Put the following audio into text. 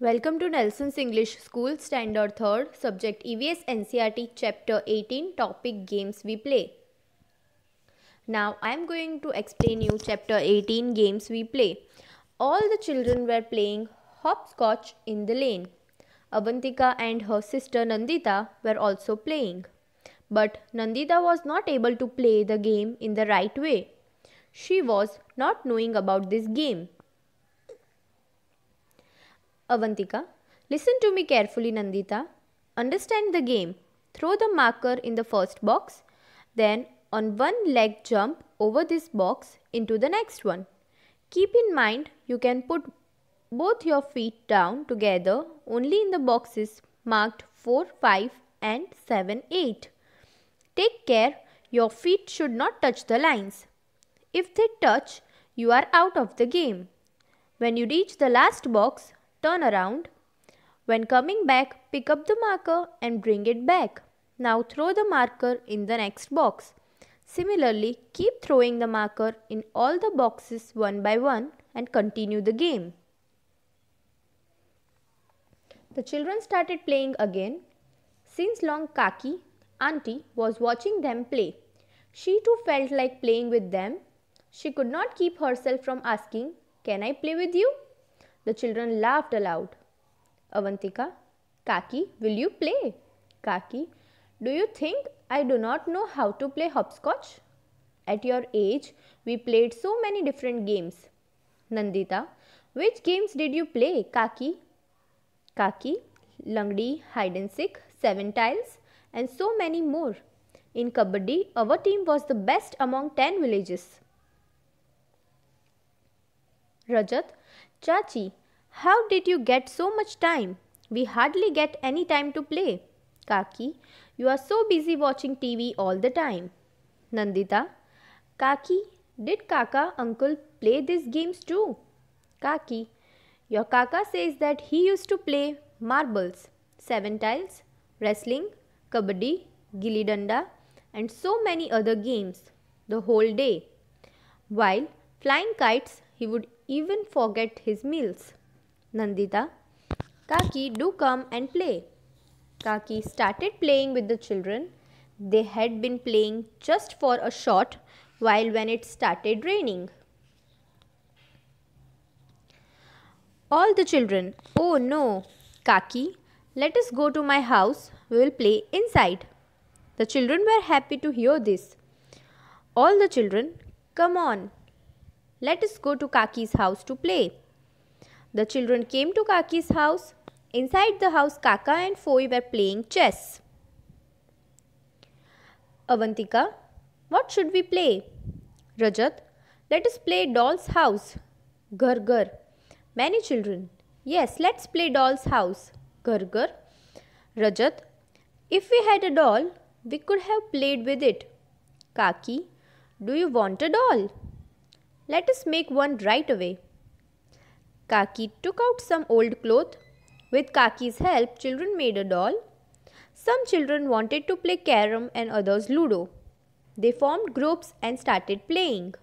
Welcome to Nelson's English School, Standard 3rd, Subject EVS NCRT, Chapter 18, Topic Games We Play. Now I am going to explain you Chapter 18, Games We Play. All the children were playing hopscotch in the lane. Avantika and her sister Nandita were also playing. But Nandita was not able to play the game in the right way. She was not knowing about this game Avantika, listen to me carefully, Nandita. Understand the game. Throw the marker in the first box, then on one leg jump over this box into the next one. Keep in mind you can put both your feet down together only in the boxes marked 4, 5 and 7, 8. Take care your feet should not touch the lines. If they touch, you are out of the game. When you reach the last box, Turn around. When coming back, pick up the marker and bring it back. Now throw the marker in the next box. Similarly, keep throwing the marker in all the boxes one by one and continue the game. The children started playing again. Since long Kaki, auntie, was watching them play. She too felt like playing with them. She could not keep herself from asking, Can I play with you? The children laughed aloud. Avantika, Kaki, will you play? Kaki, do you think I do not know how to play hopscotch? At your age, we played so many different games. Nandita, which games did you play, Kaki? Kaki, Langdi, Hide and Seek, Seven Tiles, and so many more. In Kabaddi, our team was the best among 10 villages. Rajat, Chachi, how did you get so much time? We hardly get any time to play. Kaki, you are so busy watching TV all the time. Nandita, Kaki, did Kaka uncle play these games too? Kaki, your Kaka says that he used to play marbles, seven tiles, wrestling, kabaddi, gilli danda and so many other games the whole day. While flying kites, he would even forget his meals. Nandita, Kaki, do come and play. Kaki started playing with the children. They had been playing just for a short while when it started raining. All the children, oh no, Kaki, let us go to my house. We will play inside. The children were happy to hear this. All the children, come on, let us go to Kaki's house to play. The children came to Kaki's house. Inside the house, Kaka and Foy were playing chess. Avantika, what should we play? Rajat, let us play doll's house. Ghar ghar. Many children. Yes, let's play doll's house. Ghar ghar. Rajat, if we had a doll, we could have played with it. Kaki, do you want a doll? Let us make one right away. Kaki took out some old cloth. With Kaki's help, children made a doll. Some children wanted to play carom and others ludo. They formed groups and started playing.